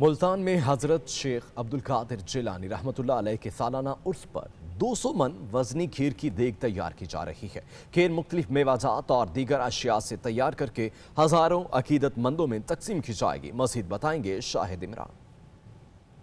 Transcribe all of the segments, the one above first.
मुल्तान में हज़रत शेख अब्दुल कादिर जिलानी रहमतुल्लाह के सालाना उर्स पर 200 मन वजनी खीर की देग तैयार की जा रही है खीर मुख्तलिफ मेवाजात और दीगर अशिया से तैयार करके हज़ारों अकीदतमंदों में तकसीम की जाएगी मजीद बताएंगे शाहिद इमरान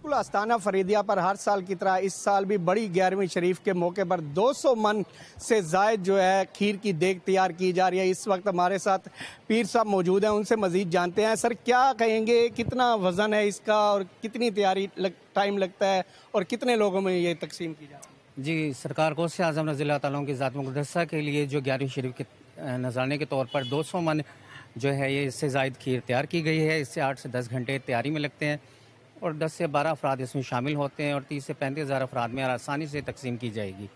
बिल्कुल आस्थाना फरीदिया पर हर साल की तरह इस साल भी बड़ी ग्यारहवीं शरीफ के मौके पर 200 मन से जायद जो है खीर की देख तैयार की जा रही है इस वक्त हमारे साथ पीर साहब मौजूद हैं उनसे मज़ीद जानते हैं सर क्या कहेंगे कितना वज़न है इसका और कितनी तैयारी लग, टाइम लगता है और कितने लोगों में ये तकसीम की जाती है जी सरकार को से आज़म रजील्ला तुम की ज़ात मुकदसा के लिए जो ग्यारहवीं शरीफ के नजराने के तौर पर दो सौ मन जो है ये इससे जायद खीर तैयार की गई है इससे आठ से दस घंटे तैयारी में लगते हैं और 10 से 12 अफराद इसमें शामिल होते हैं और 30 से पैंतीस हज़ार अफराद में आसानी से तकसीम की जाएगी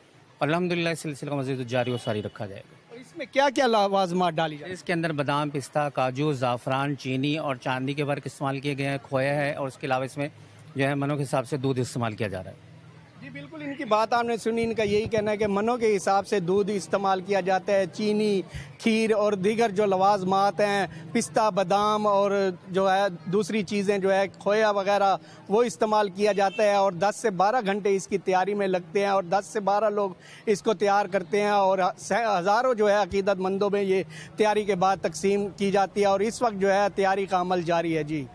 अलहमदिल्ला इस सिलसिले को मजीद जारी और सारी रखा जाएगा और इसमें क्या क्या लाजमात डाली जाए इसके अंदर बादाम पिस्ता काजू ज़ाफ़रान चीनी और चांदी के वर्क इस्तेमाल किए गए हैं खोया है और उसके अलावा इसमें जो है मनों के हिसाब से दूध इस्तेमाल किया जा रहा है जी बिल्कुल इनकी बात आपने सुनी इनका यही कहना है कि मनों के हिसाब से दूध इस्तेमाल किया जाता है चीनी खीर और दीगर जो लवाजमात हैं पिस्ता बादाम और जो है दूसरी चीज़ें जो है खोया वगैरह वो इस्तेमाल किया जाता है और 10 से 12 घंटे इसकी तैयारी में लगते हैं और 10 से 12 लोग इसको तैयार करते हैं और हज़ारों जो है अकीदतमंदों में ये तैयारी के बाद तकसीम की जाती है और इस वक्त जो है तैयारी का अमल जारी है जी